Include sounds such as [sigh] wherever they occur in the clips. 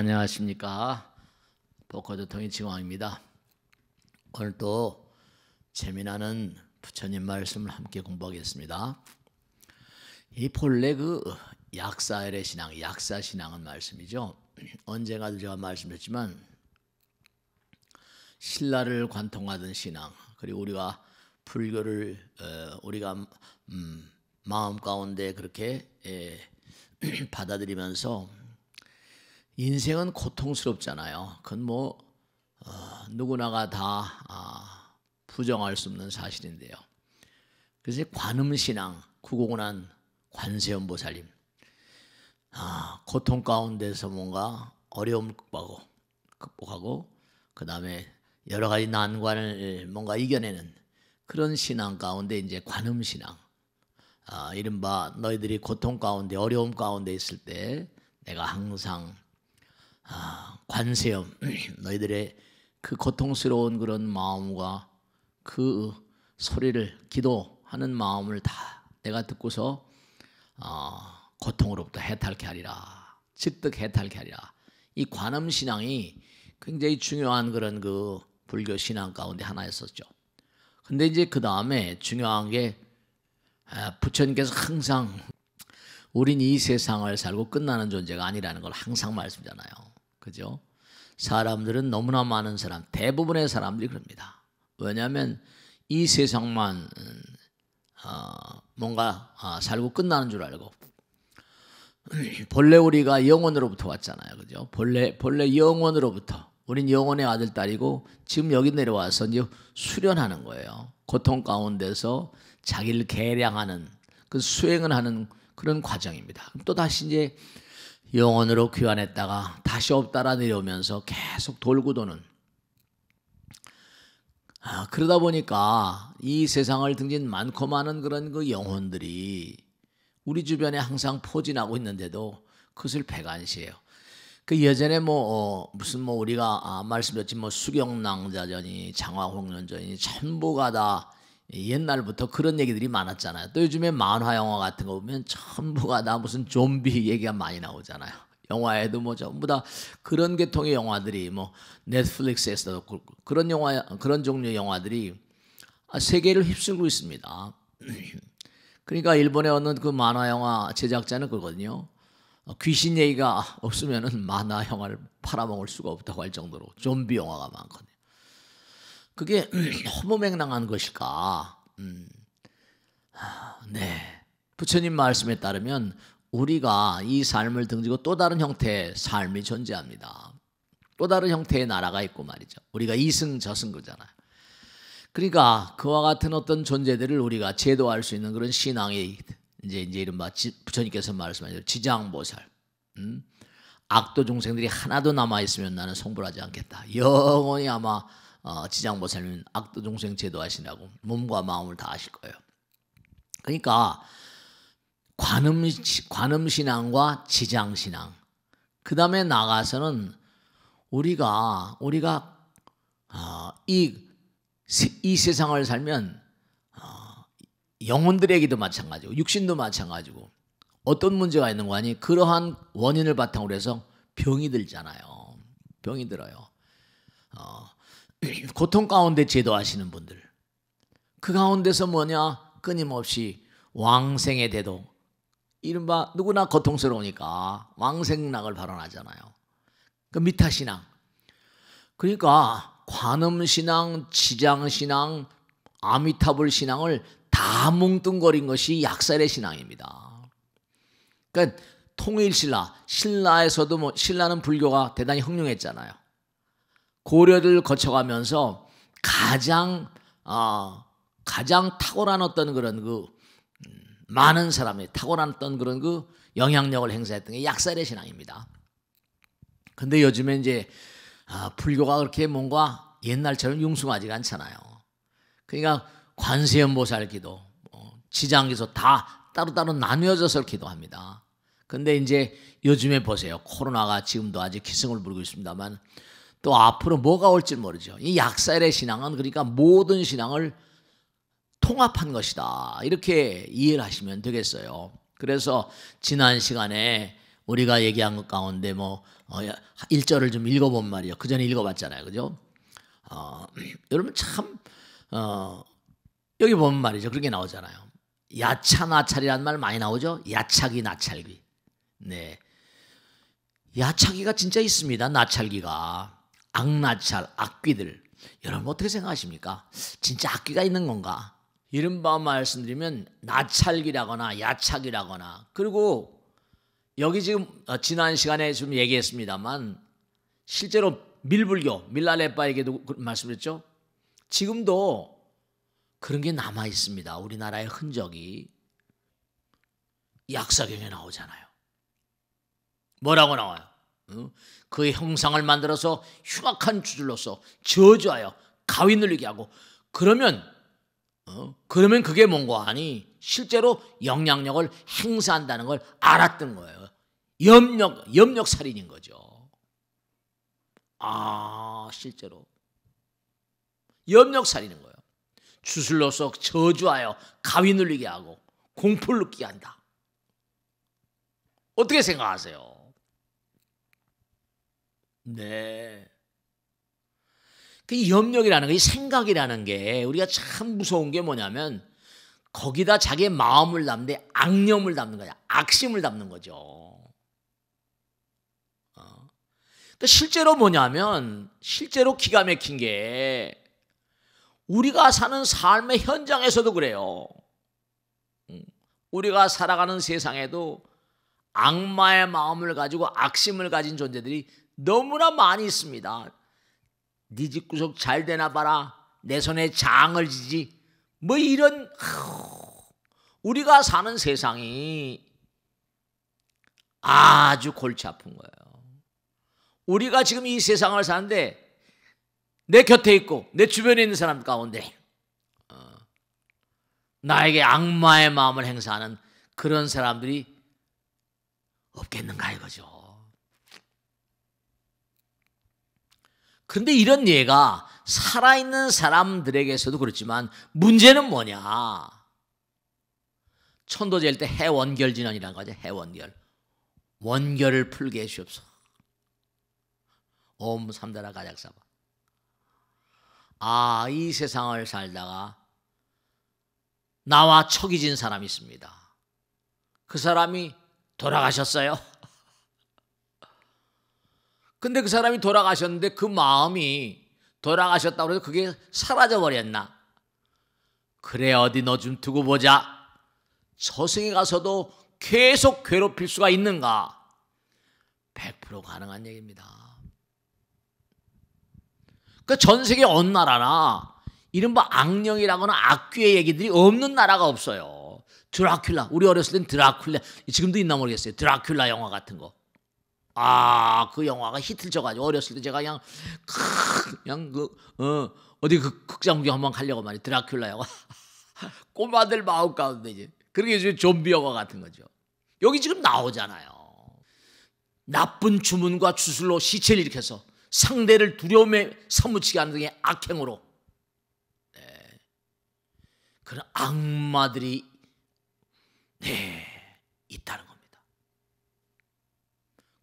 안녕하십니까. 보커드 통일지왕입니다. 오늘도 재미나는 부처님 말씀을 함께 공부하겠습니다. 이 본래 그 약사의 신앙, 약사 신앙은 말씀이죠. [clears throat] 언젠가도 제가 말씀드렸지만 신라를 관통하던 신앙, 그리고 우리가 불교를 어, 우리가 음, 마음 가운데 그렇게 예, [clears throat] 받아들이면서 인생은 고통스럽잖아요. 그건 뭐 어, 누구나가 다 아, 부정할 수 없는 사실인데요. 그래서 관음신앙 구공한 관세음보살님 아, 고통 가운데서 뭔가 어려움 극복하고 극복하고 그 다음에 여러 가지 난관을 뭔가 이겨내는 그런 신앙 가운데 이제 관음 신앙 아, 이른바 너희들이 고통 가운데 어려움 가운데 있을 때 내가 항상 아, 관세음 [clears throat] 너희들의 그 고통스러운 그런 마음과 그 소리를 기도하는 마음을 다 내가 듣고서 아, 고통으로부터 해탈케 하리라 즉득 해탈케 하리라 이 관음 신앙이 굉장히 중요한 그런 그 불교 신앙 가운데 하나였었죠. 근데 이제 그 다음에 중요한 게 아, 부처님께서 항상 우린 이 세상을 살고 끝나는 존재가 아니라는 걸 항상 말씀잖아요. 하 그죠? 사람들은 너무나 많은 사람, 대부분의 사람들이 그럽니다. 왜냐하면 이 세상만 어, 뭔가 어, 살고 끝나는 줄 알고 [clears throat] 본래 우리가 영원으로부터 왔잖아요, 그죠? 본래 본래 영원으로부터 우린 영원의 아들 딸이고 지금 여기 내려와서 이제 수련하는 거예요. 고통 가운데서 자기를 개량하는 그 수행을 하는 그런 과정입니다. 또 다시 이제 영혼으로 귀환했다가 다시 없다라 내려오면서 계속 돌고 도는 아, 그러다 보니까 이 세상을 등진 많고 많은 그런 그 영혼들이 우리 주변에 항상 포진하고 있는데도 그것을 배관시해요. 그 예전에 뭐 어, 무슨 뭐 우리가 아, 말씀드렸지 뭐 수경낭자전이 장화홍련전이 전부가 다 옛날부터 그런 얘기들이 많았잖아요. 또 요즘에 만화 영화 같은 거 보면 전부가 다 무슨 좀비 얘기가 많이 나오잖아요. 영화에도 뭐 전부 다 그런 계통의 영화들이 뭐 넷플릭스에서도 그, 그런 영화 그런 종류의 영화들이 아, 세계를 휩쓸고 있습니다. [clears throat] 그러니까 일본에 얻는 그 만화 영화 제작자는 그거거든요. 어, 귀신 얘기가 없으면은 만화 영화를 팔아먹을 수가 없다고 할 정도로 좀비 영화가 많거든요. 그게 [clears throat] 너무맹랑한 것일까? 음. 네. 부처님 말씀에 따르면 우리가 이 삶을 등지고 또 다른 형태의 삶이 존재합니다. 또 다른 형태의 나라가 있고 말이죠. 우리가 이승 저승 그잖아요. 그러니까 그와 같은 어떤 존재들을 우리가 제도할 수 있는 그런 신앙이 이제 이제 이른바 부처님께서 말씀하신 지장보살. 음? 악도 중생들이 하나도 남아 있으면 나는 성불하지 않겠다. 영원히 아마 어, 지장 보살님 악도 중생 제도하시냐고 몸과 마음을 다 하실 거예요. 그러니까 관음 관음 신앙과 지장 신앙 그 다음에 나가서는 우리가 우리가 어, 이, 이 세상을 살면 어, 영혼들에게도 마찬가지고 육신도 마찬가지고 어떤 문제가 있는 거 아니 그러한 원인을 바탕으로 해서 병이 들잖아요. 병이 들어요. 고통 가운데 제도하시는 분들. 그 가운데서 뭐냐? 끊임없이 왕생의 대도. 이른바 누구나 고통스러우니까 왕생락을 발언하잖아요. 그 미타신앙. 그러니까 관음신앙, 지장신앙, 아미타불 신앙을 다 뭉뚱거린 것이 약살의 신앙입니다. 그러니까 통일신라, 신라에서도 뭐 신라는 불교가 대단히 혁명했잖아요. 고려를 거쳐가면서 가장 어, 가장 탁월한 어떤 그런 그 음, 많은 사람이 탁월한 어떤 그런 그 영향력을 행사했던 게 약살의 신앙입니다. 근데 요즘에 이제 아, 불교가 그렇게 뭔가 옛날처럼 융숭하지가 않잖아요. 그러니까 관세음보살 기도, 뭐, 지장기도 다 따로따로 나뉘어져서 기도합니다. 근데 이제 요즘에 보세요. 코로나가 지금도 아직 기승을 부리고 있습니다만 또 앞으로 뭐가 올지 모르죠. 이 약살의 신앙은 그러니까 모든 신앙을 통합한 것이다. 이렇게 이해를 하시면 되겠어요. 그래서 지난 시간에 우리가 얘기한 것 가운데 뭐 1절을 어, 좀 읽어본 말이요. 그 전에 읽어봤잖아요. 그죠? 어, [clears throat] 여러분 참 어, 여기 보면 말이죠. 그렇게 나오잖아요. 야차나찰이란 말 많이 나오죠. 야차기 나찰기. 네. 야차기가 진짜 있습니다. 나찰기가. 악나찰, 악귀들. 여러분 어떻게 생각하십니까? 진짜 악귀가 있는 건가? 이른바 말씀드리면 나찰기라거나 야착이라거나 그리고 여기 지금 어, 지난 시간에 좀 얘기했습니다만 실제로 밀불교, 밀라레빠에게도 그 말씀드렸죠. 지금도 그런 게 남아 있습니다. 우리나라의 흔적이 약사경에 나오잖아요. 뭐라고 나와요? 그 형상을 만들어서 흉악한 주들로서 저주하여 가위 눌리게 하고 그러면 어? 그러면 그게 뭔가 하니 실제로 영향력을 행사한다는 걸 알았던 거예요. 염력 염력 살인인 거죠. 아 실제로 염력 살인인 거예요. 주술로서 저주하여 가위 눌리게 하고 공포를 느끼게 한다. 어떻게 생각하세요? 네. 그 염력이라는 게, 생각이라는 게 우리가 참 무서운 게 뭐냐면 거기다 자기의 마음을 담는데 악념을 담는 거야. 악심을 담는 거죠. 어. 그러니까 실제로 뭐냐면 실제로 기가 막힌 게 우리가 사는 삶의 현장에서도 그래요. 음. 우리가 살아가는 세상에도 악마의 마음을 가지고 악심을 가진 존재들이 너무나 많이 있습니다. 네 집구석 잘 되나 봐라. 내 손에 장을 지지. 뭐 이런 우리가 사는 세상이 아주 골치 아픈 거예요. 우리가 지금 이 세상을 사는데 내 곁에 있고 내 주변에 있는 사람 가운데 어, 나에게 악마의 마음을 행사하는 그런 사람들이 없겠는가 이거죠. 근데 이런 예가 살아있는 사람들에게서도 그렇지만 문제는 뭐냐? 천도제일 때 해원결 진언이라는 거죠. 해원결. 원결을 풀게 해주옵소. 옴 삼다라 가작사바. 아, 이 세상을 살다가 나와 척이 진 사람이 있습니다. 그 사람이 돌아가셨어요. 근데 그 사람이 돌아가셨는데 그 마음이 돌아가셨다고 해서 그게 사라져버렸나? 그래, 어디 너 좀 두고 보자. 저승에 가서도 계속 괴롭힐 수가 있는가? 100% 가능한 얘기입니다. 그전 그러니까 세계 어느 나라나 이른바 악령이라거나 악귀의 얘기들이 없는 나라가 없어요. 드라큘라, 우리 어렸을 땐 드라큘라, 지금도 있나 모르겠어요. 드라큘라 영화 같은 거. 아, 그 영화가 히트를 쳐가지고 어렸을 때 제가 그냥 그냥 그 어, 어디 그 극장 구경 한번 가려고 말이 드라큘라 영화 [laughs] 꼬마들 마음 가운데 이제 그렇게 이제 좀비 영화 같은 거죠. 여기 지금 나오잖아요. 나쁜 주문과 주술로 시체를 일으켜서 상대를 두려움에 사무치게 하는 등의 악행으로 네. 그런 악마들이 네 있다는. 거.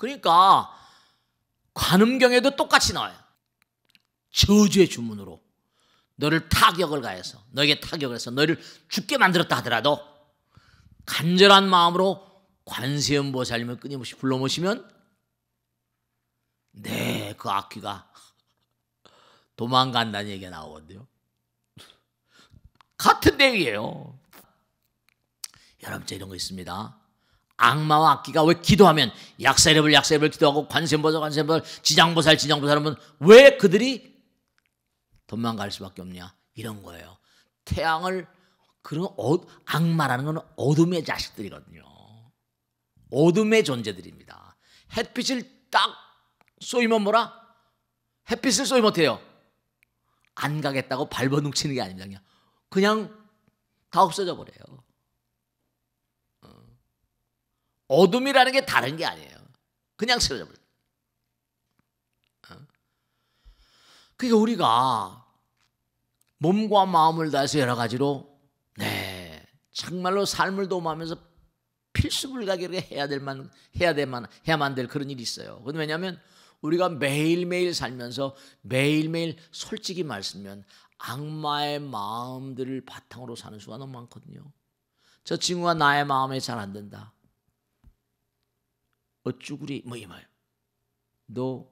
그러니까 관음경에도 똑같이 나와요. 저주의 주문으로 너를 타격을 가해서 너에게 타격을 해서 너를 죽게 만들었다 하더라도 간절한 마음으로 관세음 보살님을 끊임없이 불러 모시면 네, 그 악귀가 도망간다는 얘기가 나오거든요. 같은 내용이에요. 여러분, 이런 거 있습니다. 악마와 악기가 왜 기도하면 약세례불 약세례불 기도하고 관세보살관세보살 지장보살 지장보살 하면 왜 그들이 도망갈 수밖에 없냐 이런 거예요. 태양을 그런 어, 악마라는 건 어둠의 자식들이거든요. 어둠의 존재들입니다. 햇빛을 딱 쏘이면 뭐라? 햇빛을 쏘이면 어때요? 안 가겠다고 발버둥 치는 게 아닙니다. 그냥 다 없어져 버려요. 어둠이라는 게 다른 게 아니에요. 그냥 쓰러져 버려. 어? 그러니까 우리가 몸과 마음을 다해서 여러 가지로 네 정말로 삶을 도움하면서 필수불가결로 해야 될만 해야 될만 해야만 될 그런 일이 있어요. 그 왜냐하면 우리가 매일매일 살면서 매일매일 솔직히 말씀면 악마의 마음들을 바탕으로 사는 수가 너무 많거든요. 저 친구가 나의 마음에 잘 안 든다. 어쭈구리 뭐 이 말. 너,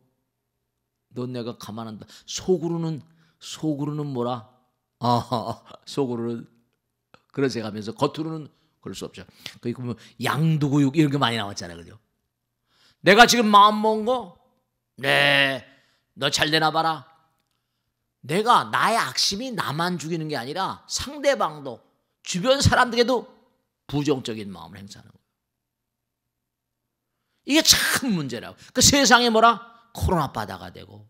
너 내가 가만한다. 속으로는 속으로는 뭐라? 아, 속으로는 그런 생각하면서 겉으로는 그럴 수 없죠. 그러니 양두구육 이런 게 많이 나왔잖아요, 그죠? 내가 지금 마음 먹은 거, 네, 너 잘 되나 봐라. 내가 나의 악심이 나만 죽이는 게 아니라 상대방도 주변 사람들에게도 부정적인 마음을 행사하는 거예요. 이게 참 문제라고. 그 세상에 뭐라? 코로나 바다가 되고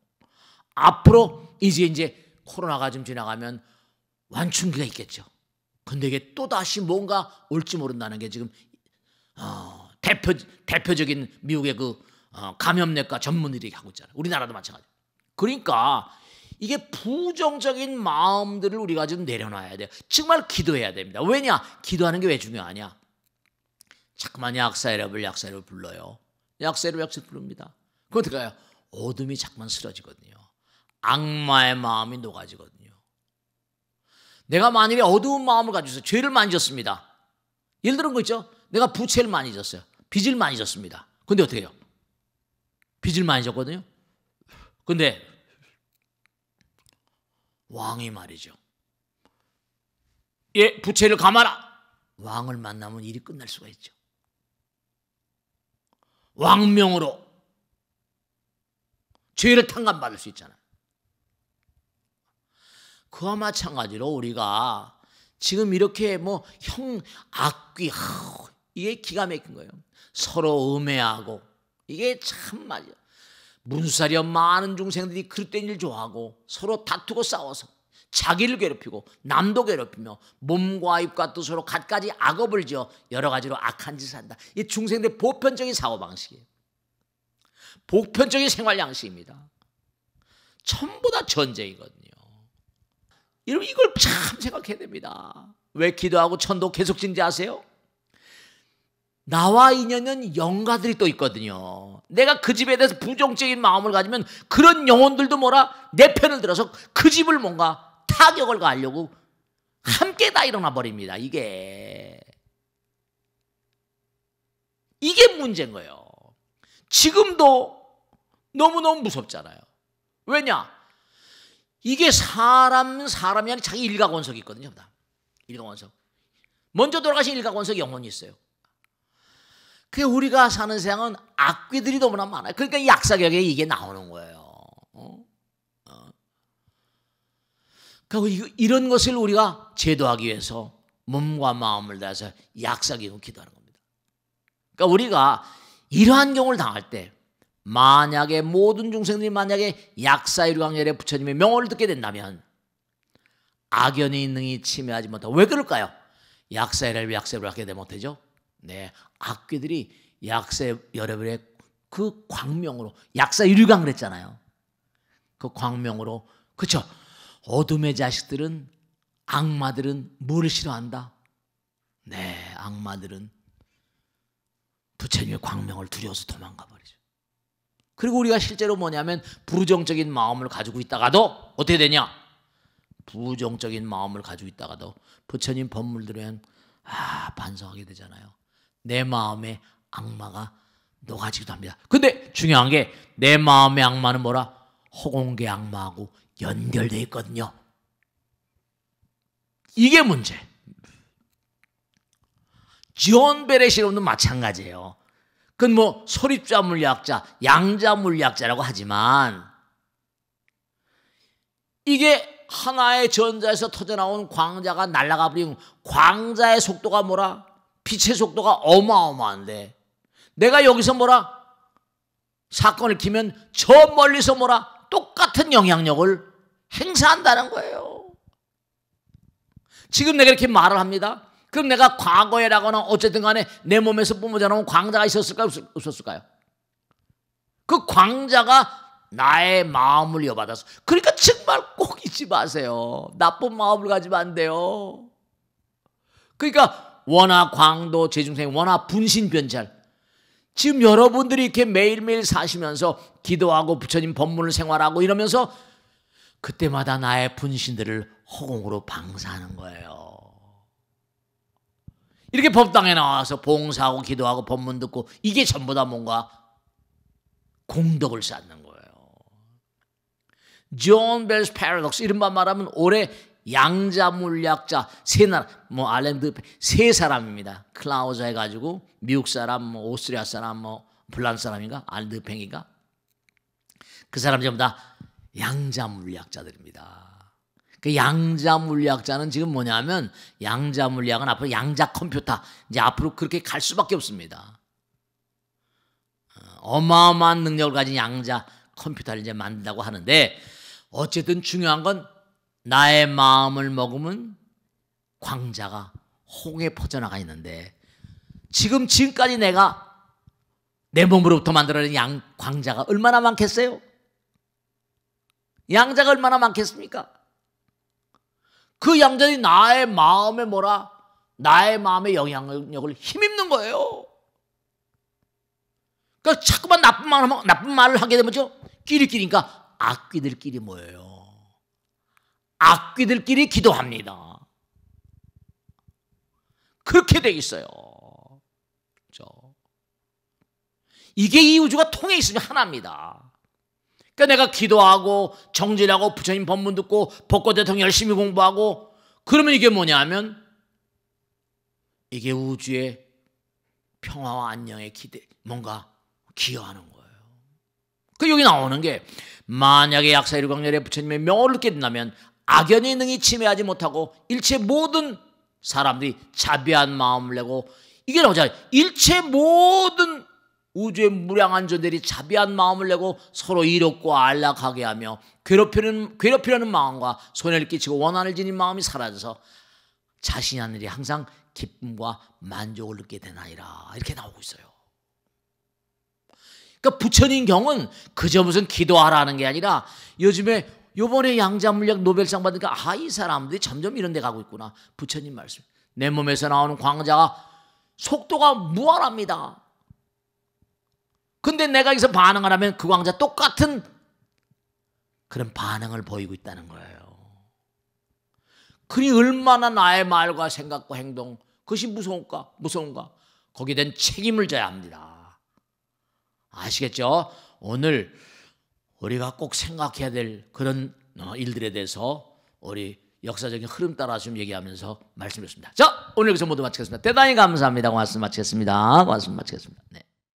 앞으로 이제 이제 코로나가 좀 지나가면 완충기가 있겠죠. 근데 이게 또 다시 뭔가 올지 모른다는 게 지금 어, 대표 대표적인 미국의 그 어, 감염내과 전문의들이 하고 있잖아요. 우리나라도 마찬가지. 그러니까 이게 부정적인 마음들을 우리가 좀 내려놔야 돼요. 정말 기도해야 됩니다. 왜냐? 기도하는 게 왜 중요하냐? 자꾸만 약사 여러분 약사를 불러요. 약세로 약세 부릅니다. 그럼 어떻요 어둠이 자꾸만 쓰러지거든요. 악마의 마음이 녹아지거든요. 내가 만일에 어두운 마음을 가지고 죄를 많이 졌습니다. 예를 들은 거 있죠? 내가 부채를 많이 졌어요. 빚을 많이 졌습니다. 근데 어떻게 해요? 빚을 많이 졌거든요. 근데 왕이 말이죠. 예, 부채를 감아라. 왕을 만나면 일이 끝날 수가 있죠. 왕명으로 죄를 탕감받을 수 있잖아요. 그와 마찬가지로 우리가 지금 이렇게 뭐 형, 악귀, 이게 기가 막힌 거예요. 서로 음해하고 이게 참말이요 문수살이 많은 중생들이 그릇된 일 좋아하고 서로 다투고 싸워서 자기를 괴롭히고 남도 괴롭히며 몸과 입과 뜻으로 갖가지 악업을 지어 여러 가지로 악한 짓을 한다. 이 중생들의 보편적인 사고방식이에요. 보편적인 생활 양식입니다. 전부 다 전쟁이거든요. 여러분 이걸 참 생각해야 됩니다. 왜 기도하고 천도 계속 진지하세요? 나와 인연은 영가들이 또 있거든요. 내가 그 집에 대해서 부정적인 마음을 가지면 그런 영혼들도 뭐라 내 편을 들어서 그 집을 뭔가 타격을 가하려고 함께 다 일어나 버립니다. 이게 이게 문제인 거예요. 지금도 너무너무 무섭잖아요. 왜냐? 이게 사람 사람이 아니 자기 일가 원석이 있거든요. 일가 원석. 먼저 돌아가신 일가 원석 영혼이 있어요. 그 우리가 사는 세상은 악귀들이 너무나 많아요. 그러니까 이 약사격에 이게 나오는 거예요. 어? 그 이런 것을 우리가 제도하기 위해서 몸과 마음을 다해서 약사이고 기도하는 겁니다. 그러니까 우리가 이러한 경우를 당할 때 만약에 모든 중생들이 만약에 약사일광열의 부처님의 명언을 듣게 된다면 악연의 능이 침해하지 못하고 왜 그럴까요? 약사일을 약세를 하게 되면 어때죠? 네, 악귀들이 약세 여러분의 그 광명으로 약사일광을 했잖아요. 그 광명으로 그렇죠. 어둠의 자식들은 악마들은 뭘 싫어한다? 네, 악마들은 부처님의 광명을 두려워서 도망가 버리죠. 그리고 우리가 실제로 뭐냐면 부정적인 마음을 가지고 있다가도 어떻게 되냐? 부정적인 마음을 가지고 있다가도 부처님 법문들에 한 아, 반성하게 되잖아요. 내 마음에 악마가 녹아지기도 합니다. 근데 중요한 게 내 마음의 악마는 뭐라? 허공계 악마하고 연결되어 있거든요. 이게 문제. 지원 베레시론도 마찬가지예요. 그건 뭐 소립자 물리학자, 양자 물리학자라고 하지만 이게 하나의 전자에서 터져나온 광자가 날아가 버린 광자의 속도가 뭐라? 빛의 속도가 어마어마한데 내가 여기서 뭐라? 사건을 키면 저 멀리서 뭐라? 똑같은 영향력을 행사한다는 거예요. 지금 내가 이렇게 말을 합니다. 그럼 내가 과거에라거나 어쨌든 간에 내 몸에서 뿜어져 나온 광자가 있었을까요? 없었을까요? 그 광자가 나의 마음을 여받아서. 그러니까 정말 꼭 잊지 마세요. 나쁜 마음을 가지면 안 돼요. 그러니까 원화 광도 재중생 원화 분신 변찰 지금 여러분들이 이렇게 매일매일 사시면서 기도하고 부처님 법문을 생활하고 이러면서 그때마다 나의 분신들을 허공으로 방사하는 거예요. 이렇게 법당에 나와서 봉사하고 기도하고 법문 듣고 이게 전부 다 뭔가 공덕을 쌓는 거예요. 존 벨스 패러독스 이른바 말하면 올해 양자 물리학자 세 나라 뭐 아일랜드 그 세 사람입니다. 클라우저 해가지고 미국 사람, 뭐 오스트리아 사람, 뭐 불란 사람인가 아일랜드 팽이가 그, 그 사람 전부 다 양자 물리학자들입니다. 그 양자 물리학자는 지금 뭐냐면 양자 물리학은 앞으로 양자 컴퓨터 이제 앞으로 그렇게 갈 수밖에 없습니다. 어, 어마어마한 능력을 가진 양자 컴퓨터를 이제 만든다고 하는데 어쨌든 중요한 건 나의 마음을 먹으면 광자가 홍해 퍼져나가 있는데 지금 지금까지 내가 내 몸으로부터 만들어낸 양 광자가 얼마나 많겠어요? 양자가 얼마나 많겠습니까? 그 양자들이 나의 마음에 뭐라 나의 마음의 영향력을 힘입는 거예요. 그러니까 자꾸만 나쁜 말 나쁜 말을 하게 되면 죠 끼리끼리니까 악귀들끼리 모여요. 악귀들끼리 기도합니다. 그렇게 돼 있어요. 그렇죠? 이게 이 우주가 통해 있으면 하나입니다. 그러니까 내가 기도하고 정진하고 부처님 법문 듣고 복고 대통 열심히 공부하고 그러면 이게 뭐냐면 이게 우주의 평화와 안녕의 기대 뭔가 기여하는 거예요. 그 여기 나오는 게 만약에 약사 일광렬에 부처님의 명호를 깨닫다면 악연이 능히 침해하지 못하고 일체 모든 사람들이 자비한 마음을 내고 이게 나오잖아요. 일체 모든 우주의 무량한 존들이 자비한 마음을 내고 서로 이롭고 안락하게 하며 괴롭히는, 괴롭히려는 마음과 손해를 끼치고 원한을 지닌 마음이 사라져서 자신이 하는 일이 항상 기쁨과 만족을 느끼게 되나이라 이렇게 나오고 있어요. 그러니까 부처님 경은 그저 무슨 기도하라는 게 아니라 요즘에 요번에 양자물리학 노벨상 받으니까 아 이 사람들이 점점 이런 데 가고 있구나. 부처님 말씀. 내 몸에서 나오는 광자가 속도가 무한합니다. 근데 내가 여기서 반응을 하면 그 광자 똑같은 그런 반응을 보이고 있다는 거예요. 그니 얼마나 나의 말과 생각과 행동 그것이 무서운가? 무서운가? 거기에 대한 책임을 져야 합니다. 아시겠죠? 오늘 우리가 꼭 생각해야 될 그런 어, 일들에 대해서 우리 역사적인 흐름 따라 좀 얘기하면서 말씀드렸습니다. 자, 오늘 여기서 모두 마치겠습니다. 대단히 감사합니다. 고맙습니다. 마치겠습니다. 고맙습니다. 마치겠습니다. 네.